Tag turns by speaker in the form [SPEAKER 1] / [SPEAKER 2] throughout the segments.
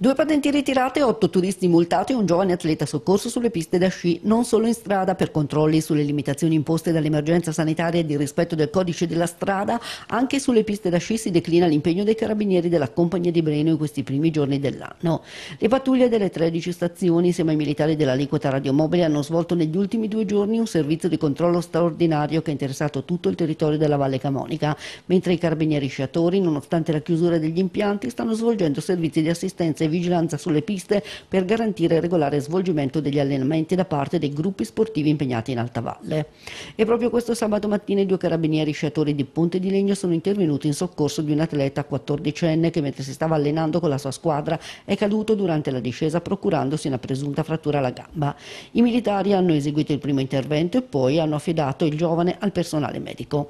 [SPEAKER 1] Due patenti ritirate, otto turisti multati e un giovane atleta soccorso sulle piste da sci, non solo in strada per controlli sulle limitazioni imposte dall'emergenza sanitaria e di rispetto del codice della strada, anche sulle piste da sci si declina l'impegno dei carabinieri della compagnia di Breno in questi primi giorni dell'anno. Le pattuglie delle 13 stazioni insieme ai militari dell'aliquota radiomobile hanno svolto negli ultimi due giorni un servizio di controllo straordinario che ha interessato tutto il territorio della Valle Camonica, mentre i carabinieri sciatori, nonostante la chiusura degli impianti, stanno svolgendo servizi di assistenza vigilanza sulle piste per garantire il regolare svolgimento degli allenamenti da parte dei gruppi sportivi impegnati in Alta Valle. E proprio questo sabato mattina i due carabinieri sciatori di Ponte di Legno sono intervenuti in soccorso di un atleta 14enne che mentre si stava allenando con la sua squadra è caduto durante la discesa procurandosi una presunta frattura alla gamba. I militari hanno eseguito il primo intervento e poi hanno affidato il giovane al personale medico.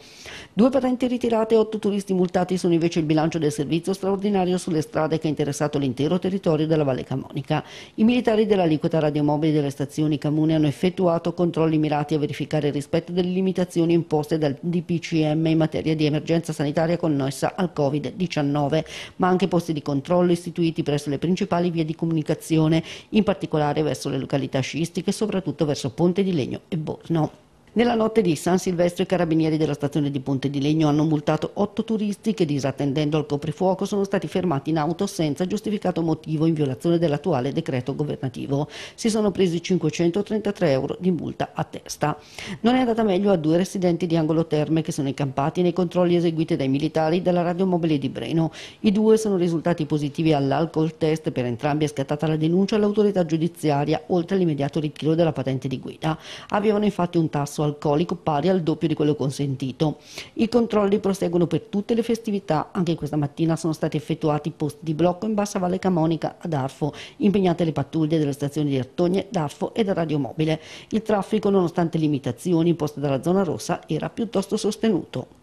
[SPEAKER 1] Due patenti ritirate e otto turisti multati sono invece il bilancio del servizio straordinario sulle strade che ha interessato l'intero territorio territorio della Valle Camonica. I militari dell'aliquota radiomobile delle stazioni comune hanno effettuato controlli mirati a verificare il rispetto delle limitazioni imposte dal DPCM in materia di emergenza sanitaria connessa al Covid-19, ma anche posti di controllo istituiti presso le principali vie di comunicazione, in particolare verso le località sciistiche, soprattutto verso Ponte di Legno e Borno. Nella notte di San Silvestro i carabinieri della stazione di Ponte di Legno hanno multato otto turisti che disattendendo al coprifuoco sono stati fermati in auto senza giustificato motivo in violazione dell'attuale decreto governativo. Si sono presi 533 euro di multa a testa. Non è andata meglio a due residenti di Angolo Terme che sono incampati nei controlli eseguiti dai militari della radiomobile di Breno. I due sono risultati positivi all'alcol test, per entrambi è scattata la denuncia all'autorità giudiziaria oltre all'immediato ritiro della patente di guida. Avevano infatti un tasso grasso alcolico pari al doppio di quello consentito. I controlli proseguono per tutte le festività, anche questa mattina sono stati effettuati posti di blocco in Bassa Valle Camonica ad Arfo, impegnate le pattuglie delle stazioni di Artogne, d'Arfo e da Radiomobile. Il traffico, nonostante limitazioni imposte dalla zona rossa, era piuttosto sostenuto.